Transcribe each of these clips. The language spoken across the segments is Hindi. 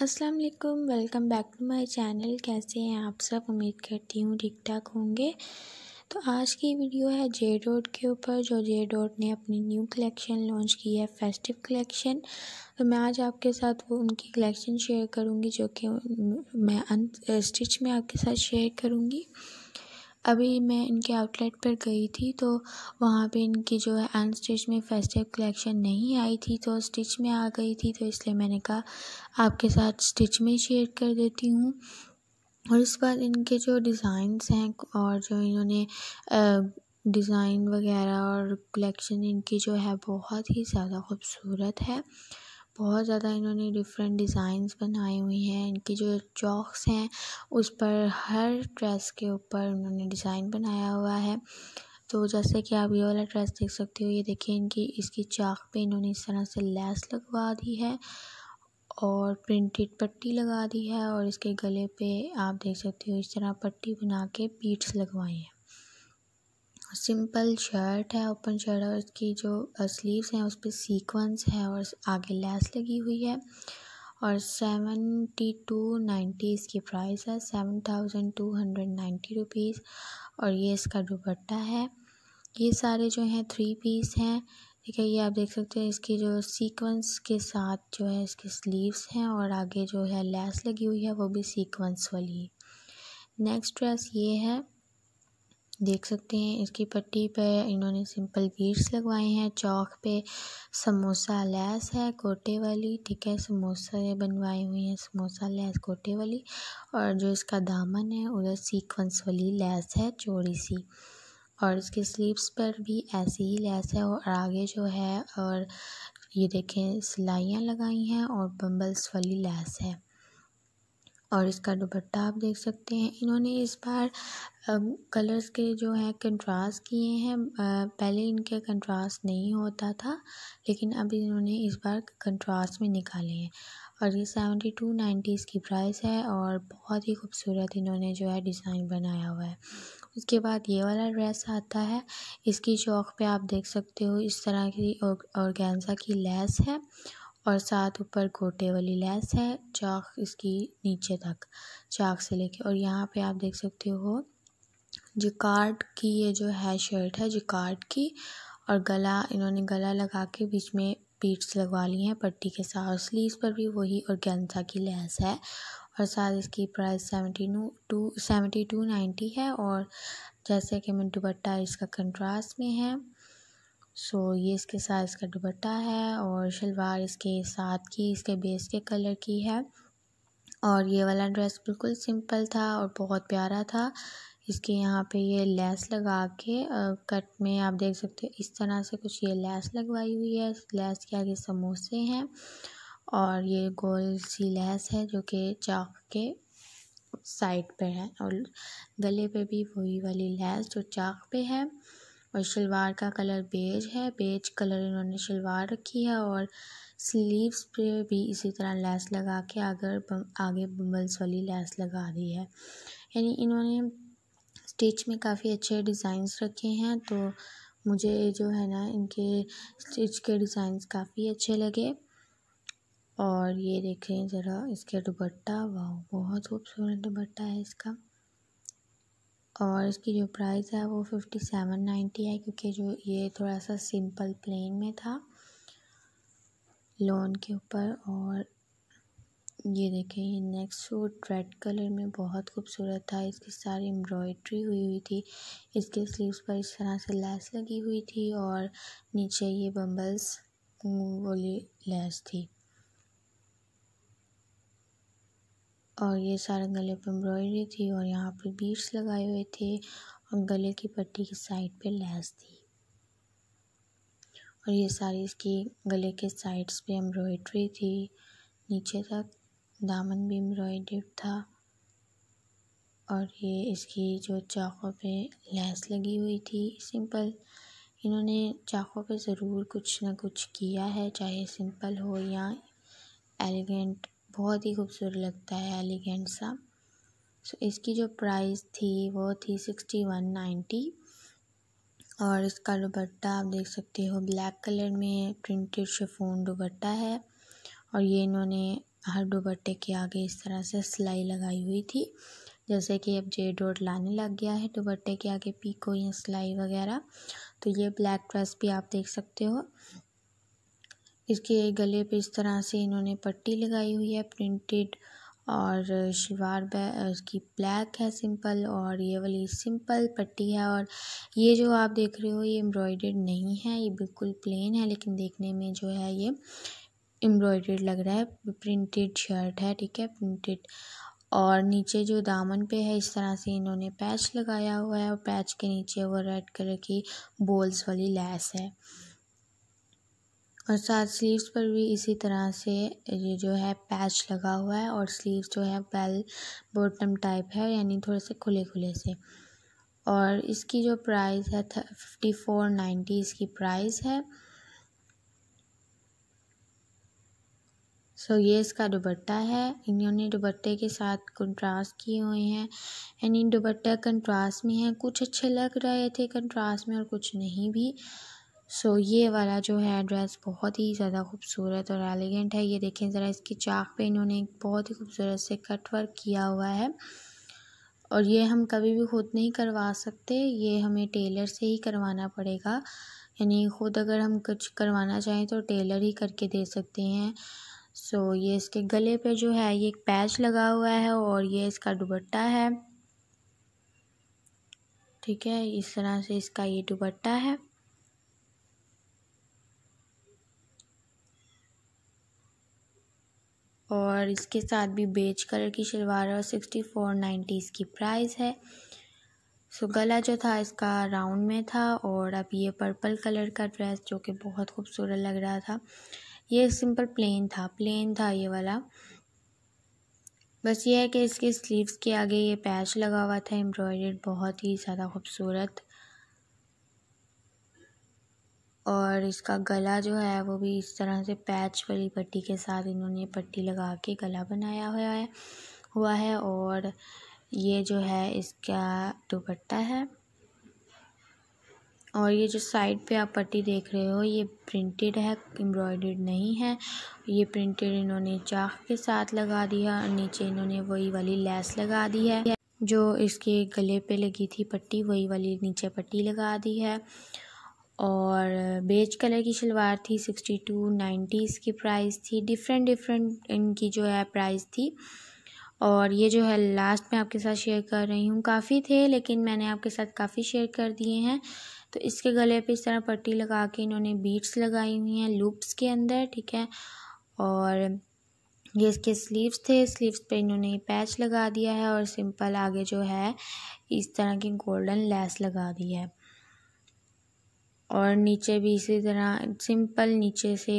अस्सलाम वालेकुम welcome back to my channel कैसे हैं आप सब उम्मीद करती हूँ ठीक ठाक होंगे तो आज की वीडियो है जे डॉट के ऊपर जो जे डॉट ने अपनी न्यू कलेक्शन लॉन्च की है फेस्टिव कलेक्शन तो मैं आज आपके साथ वो उनकी कलेक्शन शेयर करूँगी जो कि मैं स्टिच में आपके साथ शेयर करूँगी अभी मैं इनके आउटलेट पर गई थी तो वहाँ पे इनकी जो है स्टिच में फेस्टिव कलेक्शन नहीं आई थी तो स्टिच में आ गई थी तो इसलिए मैंने कहा आपके साथ स्टिच में शेयर कर देती हूँ और इस बार इनके जो डिज़ाइंस हैं और जो इन्होंने डिज़ाइन वगैरह और कलेक्शन इनकी जो है बहुत ही ज़्यादा खूबसूरत है बहुत ज़्यादा इन्होंने डिफ़रेंट डिज़ाइंस बनाई हुई हैं इनकी जो चॉक्स हैं उस पर हर ड्रेस के ऊपर उन्होंने डिज़ाइन बनाया हुआ है तो जैसे कि आप ये वाला ड्रेस देख सकते हो ये देखिए इनकी इसकी चाक पे इन्होंने इस तरह से लैस लगवा दी है और प्रिंटेड पट्टी लगा दी है और इसके गले पे आप देख सकते हो इस तरह पट्टी बना के बीट्स लगवाई हैं सिंपल शर्ट है ओपन शर्ट और इसकी जो स्लीव्स हैं उस पर सीक्वेंस है और आगे लैस लगी हुई है और सेवेंटी टू नाइन्टी इसकी प्राइस है seven thousand two hundred ninety rupees और ये इसका दुपट्टा है ये सारे जो हैं थ्री पीस हैं ठीक है ये आप देख सकते हैं इसकी जो सीक्वेंस के साथ जो है इसके स्लीव्स हैं और आगे जो है लैस लगी हुई है वो भी सीक्वेंस वाली नेक्स्ट ड्रेस ये है देख सकते हैं इसकी पट्टी पे इन्होंने सिंपल बीट्स लगवाए हैं चौक पे समोसा लैस है कोटे वाली ठीक है समोसा बनवाए हुए हैं समोसा लैस कोटे वाली और जो इसका दामन है उधर सीक्वेंस वाली लैस है चौड़ी सी और इसके स्लीव्स पर भी ऐसी ही लैस है और आगे जो है और ये देखें सिलाइयाँ लगाई हैं और बम्बल्स वाली लैस है और इसका दुपट्टा आप देख सकते हैं इन्होंने इस बार कलर्स के जो है कंट्रास्ट किए हैं पहले इनके कंट्रास्ट नहीं होता था लेकिन अब इन्होंने इस बार कंट्रास्ट में निकाले हैं और ये सेवेंटी टू नाइन्टी की प्राइस है और बहुत ही खूबसूरत इन्होंने जो है डिज़ाइन बनाया हुआ है उसके बाद ये वाला ड्रेस आता है इसकी चौक पे आप देख सकते हो इस तरह की और और की लेस है और साथ ऊपर गोटे वाली लैस है चाक इसकी नीचे तक चाक से लेके और यहाँ पे आप देख सकते हो जिकार्ड की ये जो है शर्ट है जिकार्ड की और गला इन्होंने गला लगा के बीच में पीट्स लगवा ली हैं पट्टी के साथ और स्लीव्स पर भी वही और गेंजा की लैस है और साथ इसकी price seventy two seventy two ninety है और जैसे कि मैं दुपट्टा इसका कंट्रास्ट में है सो ये इसके साथ इसका दुपट्टा है और शलवार इसके साथ की इसके बेस के कलर की है और ये वाला ड्रेस बिल्कुल सिंपल था और बहुत प्यारा था इसके यहाँ पे ये लेस लगा के कट में आप देख सकते हो इस तरह से कुछ ये लेस लगवाई हुई है लेस के आगे समोसे हैं और ये गोल सी लेस है जो कि चाक के साइड पे है और गले पे भी वही वाली लेस जो चाक पे है और सलवार का कलर बेज है बेज कलर इन्होंने सलवार रखी है और स्लीव्स पे भी इसी तरह लैस लगा के अगर आगे बम्बल्स वाली लैस लगा दी है यानी इन्होंने स्टिच में काफ़ी अच्छे डिज़ाइंस रखे हैं तो मुझे जो है ना इनके स्टिच के डिज़ाइंस काफ़ी अच्छे लगे और ये देखें ज़रा इसके दुपट्टा वाह बहुत खूबसूरत दुपट्टा है इसका और इसकी जो प्राइस है वो फिफ्टी सेवन नाइन्टी है क्योंकि जो ये थोड़ा सा सिंपल प्लेन में था लोन के ऊपर और ये देखें ये नेक्स्ट सूट रेड कलर में बहुत खूबसूरत था इसकी सारी एम्ब्रॉयड्री हुई हुई थी इसके स्लीव्स पर इस तरह से लैस लगी हुई थी और नीचे ये बम्बल्स वाली लैस थी और ये सारे गले पे एम्ब्रॉयडरी थी और यहाँ पे बीड्स लगाए हुए थे और गले की पट्टी की साइड पे लैस थी और ये सारी इसकी गले के साइड्स पे एम्ब्रॉयडरी थी नीचे तक दामन भी एम्ब्रॉयडर था और ये इसकी जो चाक़ों पे लैस लगी हुई थी सिंपल इन्होंने चाक़ों पे ज़रूर कुछ ना कुछ किया है चाहे सिंपल हो या एलिगेंट बहुत ही खूबसूरत लगता है एलिगेंट सा सो so, इसकी जो प्राइस थी वो थी सिक्सटी वन नाइन्टी और इसका दुपट्टा आप देख सकते हो ब्लैक कलर में प्रिंटेड शिफोन दुपट्टा है और ये इन्होंने हर दुपट्टे के आगे इस तरह से सिलाई लगाई हुई थी जैसे कि अब जे डोट लाने लग गया है दुपट्टे के आगे पीको या सिलाई वगैरह तो ये ब्लैक ड्रेस भी आप देख सकते हो इसके गले पे इस तरह से इन्होंने पट्टी लगाई हुई है प्रिंटेड और शिवार इसकी ब्लैक है सिंपल और ये वाली सिंपल पट्टी है और ये जो आप देख रहे हो ये एम्ब्रॉयडेड नहीं है ये बिल्कुल प्लेन है लेकिन देखने में जो है ये एम्ब्रॉयडर्ड लग रहा है प्रिंटेड शर्ट है ठीक है प्रिंटेड और नीचे जो दामन पे है इस तरह से इन्होंने पैच लगाया हुआ है और पैच के नीचे वो रेड कलर की बोल्स वाली लैस है और साथ स्लीव्स पर भी इसी तरह से ये जो है पैच लगा हुआ है और स्लीव्स जो है बेल बॉटम टाइप है यानी थोड़े से खुले खुले से और इसकी जो प्राइस है फिफ्टी फोर नाइन्टी इसकी प्राइस है सो so, ये इसका दुबट्टा है इन्होंने दुबट्टे के साथ कंट्रास्ट किए हुए हैं यानी दुबट्टा कंट्रास्ट में है कुछ अच्छे लग रहे थे कंट्रास्ट में और कुछ नहीं भी सो so, ये वाला जो है ड्रेस बहुत ही ज़्यादा खूबसूरत और एलिगेंट है ये देखें ज़रा इसकी चाक पे इन्होंने एक बहुत ही खूबसूरत से कट वर्क किया हुआ है और ये हम कभी भी खुद नहीं करवा सकते ये हमें टेलर से ही करवाना पड़ेगा यानी ख़ुद अगर हम कुछ करवाना चाहें तो टेलर ही करके दे सकते हैं सो so, ये इसके गले पर जो है ये एक पैच लगा हुआ है और ये इसका दुबट्टा है ठीक है इस तरह से इसका ये दुबट्टा है और इसके साथ भी बेज कलर की शलवार है और सिक्सटी फोर नाइन्टी इसकी प्राइस है सो गला जो था इसका राउंड में था और अब ये पर्पल कलर का ड्रेस जो कि बहुत खूबसूरत लग रहा था ये सिंपल प्लेन था प्लेन था ये वाला बस ये है कि इसके स्लीव्स के आगे ये पैच लगा हुआ था एम्ब्रॉयड बहुत ही ज़्यादा खूबसूरत और इसका गला जो है वो भी इस तरह से पैच वाली पट्टी के साथ इन्होंने पट्टी लगा के गला बनाया हुआ है हुआ है और ये जो है इसका दुपट्टा है और ये जो साइड पे आप पट्टी देख रहे हो ये प्रिंटेड है एम्ब्रॉयड नहीं है ये प्रिंटेड इन्होंने चाक के साथ लगा दिया और नीचे इन्होंने वही वाली लेस लगा दी है जो इसके गले पे लगी थी पट्टी वही वाली नीचे पट्टी लगा दी है और बेज कलर की शलवार थी सिक्सटी टू नाइन्टीज़ की प्राइस थी डिफरेंट डिफरेंट इनकी जो है प्राइस थी और ये जो है लास्ट में आपके साथ शेयर कर रही हूँ काफ़ी थे लेकिन मैंने आपके साथ काफ़ी शेयर कर दिए हैं तो इसके गले पे इस तरह पट्टी लगा के इन्होंने बीट्स लगाई हुई हैं लूप्स के अंदर ठीक है और ये इसके स्लीव्स थे स्लीव्स पे इन्होंने पैच लगा दिया है और सिंपल आगे जो है इस तरह की गोल्डन लेस लगा दी है और नीचे भी इसी तरह सिंपल नीचे से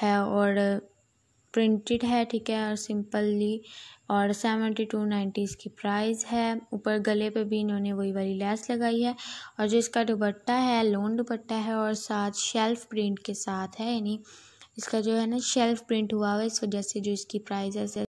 है और प्रिंटेड है ठीक है और सिंपली और सेवेंटी टू नाइन्टी इसकी प्राइस है ऊपर गले पे भी इन्होंने वही वाली लैस लगाई है और जो इसका दुपट्टा है लोन दुपट्टा है और साथ शेल्फ प्रिंट के साथ है यानी इसका जो है ना शेल्फ प्रिंट हुआ हुआ है इस वजह से जो इसकी प्राइस है